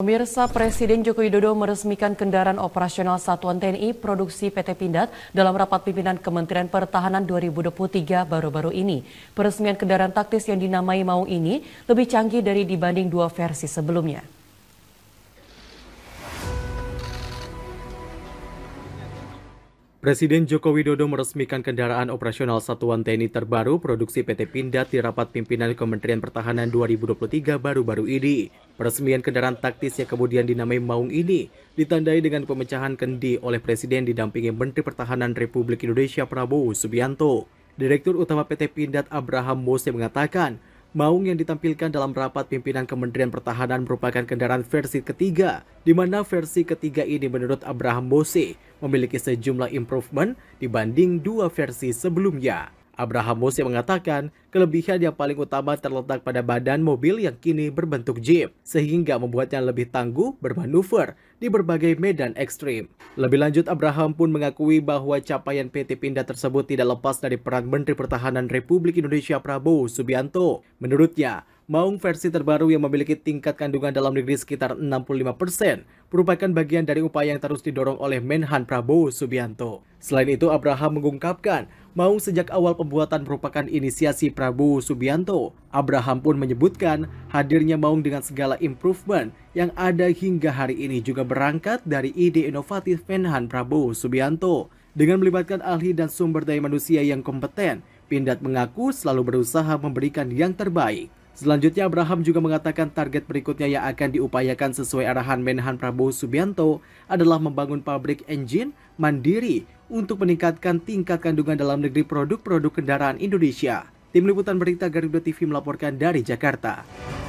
Pemirsa Presiden Joko Widodo meresmikan kendaraan operasional Satuan TNI Produksi PT Pindad dalam rapat pimpinan Kementerian Pertahanan 2023 baru-baru ini. Peresmian kendaraan taktis yang dinamai Maung ini lebih canggih dari dibanding dua versi sebelumnya. Presiden Joko Widodo meresmikan kendaraan operasional Satuan TNI terbaru produksi PT Pindad di rapat pimpinan Kementerian Pertahanan 2023 baru-baru ini. Peresmian kendaraan taktis yang kemudian dinamai Maung ini ditandai dengan pemecahan kendi oleh Presiden didampingi Menteri Pertahanan Republik Indonesia Prabowo Subianto. Direktur Utama PT Pindad Abraham Mose mengatakan, Maung yang ditampilkan dalam rapat pimpinan Kementerian Pertahanan merupakan kendaraan versi ketiga, di mana versi ketiga ini menurut Abraham Bose memiliki sejumlah improvement dibanding dua versi sebelumnya. Abraham Mose mengatakan kelebihan yang paling utama terletak pada badan mobil yang kini berbentuk jeep, sehingga membuatnya lebih tangguh bermanuver di berbagai medan ekstrim. Lebih lanjut, Abraham pun mengakui bahwa capaian PT Pindad tersebut tidak lepas dari peran Menteri Pertahanan Republik Indonesia Prabowo Subianto. Menurutnya, Maung versi terbaru yang memiliki tingkat kandungan dalam negeri sekitar 65% merupakan bagian dari upaya yang terus didorong oleh Menhan Prabowo Subianto. Selain itu, Abraham mengungkapkan Maung sejak awal pembuatan merupakan inisiasi Prabowo Subianto. Abraham pun menyebutkan hadirnya Maung dengan segala improvement yang ada hingga hari ini juga berangkat dari ide inovatif Menhan Prabowo Subianto. Dengan melibatkan ahli dan sumber daya manusia yang kompeten, Pindad mengaku selalu berusaha memberikan yang terbaik. Selanjutnya Abraham juga mengatakan target berikutnya yang akan diupayakan sesuai arahan Menhan Prabowo Subianto adalah membangun pabrik engine mandiri untuk meningkatkan tingkat kandungan dalam negeri produk-produk kendaraan Indonesia. Tim Liputan Berita Garuda TV melaporkan dari Jakarta.